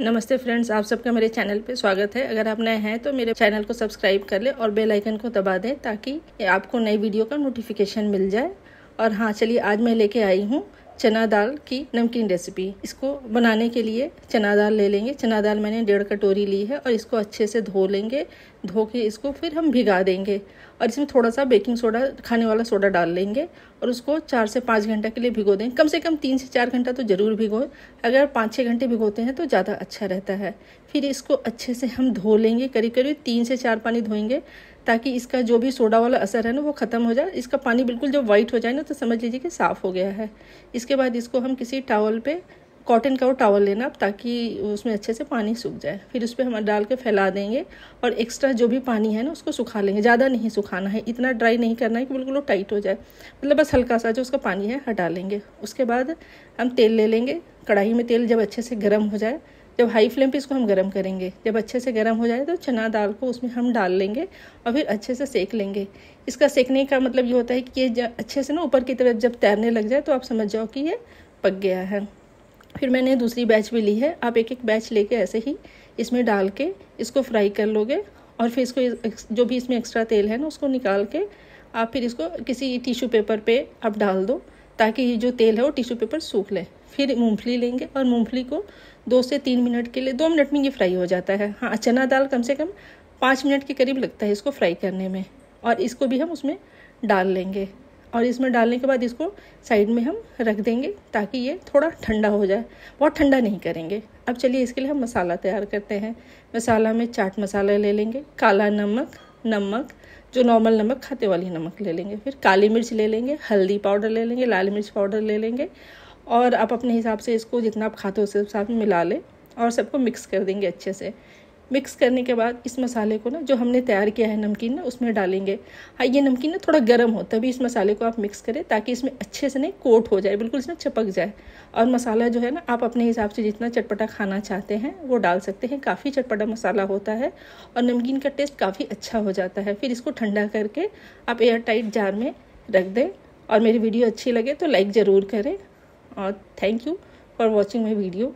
नमस्ते फ्रेंड्स आप सबका मेरे चैनल पे स्वागत है अगर आप नए हैं तो मेरे चैनल को सब्सक्राइब कर ले और बेल आइकन को दबा दें ताकि आपको नई वीडियो का नोटिफिकेशन मिल जाए और हाँ चलिए आज मैं लेके आई हूँ चना दाल की नमकीन रेसिपी इसको बनाने के लिए चना दाल ले लेंगे चना दाल मैंने डेढ़ कटोरी ली है और इसको अच्छे से धो लेंगे धो के इसको फिर हम भिगा देंगे और इसमें थोड़ा सा बेकिंग सोडा खाने वाला सोडा डाल लेंगे और उसको चार से पाँच घंटे के लिए भिगो दें कम से कम तीन से चार घंटा तो ज़रूर भिगोएं अगर पाँच छः घंटे भिगोते हैं तो ज़्यादा अच्छा रहता है फिर इसको अच्छे से हम धो लेंगे करीब करीब तीन से चार पानी धोएंगे ताकि इसका जो भी सोडा वाला असर है ना वो ख़त्म हो जाए इसका पानी बिल्कुल जब वाइट हो जाए ना तो समझ लीजिए कि साफ़ हो गया है इसके बाद इसको हम किसी टावल पे कॉटन का वो टावल लेना ताकि उसमें अच्छे से पानी सूख जाए फिर उस पर हम डाल के फैला देंगे और एक्स्ट्रा जो भी पानी है ना उसको सुखा लेंगे ज़्यादा नहीं सुखाना है इतना ड्राई नहीं करना है कि बिल्कुल वो टाइट हो जाए मतलब बस हल्का सा जो उसका पानी है हटा लेंगे उसके बाद हम तेल ले लेंगे कढ़ाई में तेल जब अच्छे से गर्म हो जाए जब हाई फ्लेम पे इसको हम गर्म करेंगे जब अच्छे से गर्म हो जाए तो चना दाल को उसमें हम डाल लेंगे और फिर अच्छे से सेक लेंगे इसका सेकने का मतलब ये होता है कि ये अच्छे से ना ऊपर की तरफ जब तैरने लग जाए तो आप समझ जाओ कि ये पक गया है फिर मैंने दूसरी बैच भी ली है आप एक एक बैच लेके ऐसे ही इसमें डाल के इसको फ्राई कर लोगे और फिर इसको जो भी इसमें एक्स्ट्रा तेल है ना उसको निकाल के आप फिर इसको किसी टिश्यू पेपर पे आप डाल दो ताकि ये जो तेल है वो टिश्यू पेपर सूख ले फिर मूंगफली लेंगे और मूंगफली को दो से तीन मिनट के लिए दो मिनट में ये फ्राई हो जाता है हाँ चना दाल कम से कम पाँच मिनट के करीब लगता है इसको फ्राई करने में और इसको भी हम उसमें डाल लेंगे और इसमें डालने के बाद इसको साइड में हम रख देंगे ताकि ये थोड़ा ठंडा हो जाए बहुत ठंडा नहीं करेंगे अब चलिए इसके लिए हम मसाला तैयार करते हैं मसाला में चाट मसाला ले लेंगे काला नमक नमक जो नॉर्मल नमक खाते वाली नमक ले लेंगे फिर काली मिर्च ले लेंगे हल्दी पाउडर ले लेंगे लाल मिर्च पाउडर ले लेंगे और आप अपने हिसाब से इसको जितना आप खाते हो उसके हिसाब में मिला लें और सबको मिक्स कर देंगे अच्छे से मिक्स करने के बाद इस मसाले को ना जो हमने तैयार किया है नमकीन ना उसमें डालेंगे हाँ ये नमकीन ना थोड़ा गर्म हो तभी इस मसाले को आप मिक्स करें ताकि इसमें अच्छे से नहीं कोट हो जाए बिल्कुल इसमें चपक जाए और मसाला जो है ना आप अपने हिसाब से जितना चटपटा खाना चाहते हैं वो डाल सकते हैं काफ़ी चटपटा मसाला होता है और नमकीन का टेस्ट काफ़ी अच्छा हो जाता है फिर इसको ठंडा करके आप एयर टाइट जार में रख दें और मेरी वीडियो अच्छी लगे तो लाइक ज़रूर करें or uh, thank you for watching my video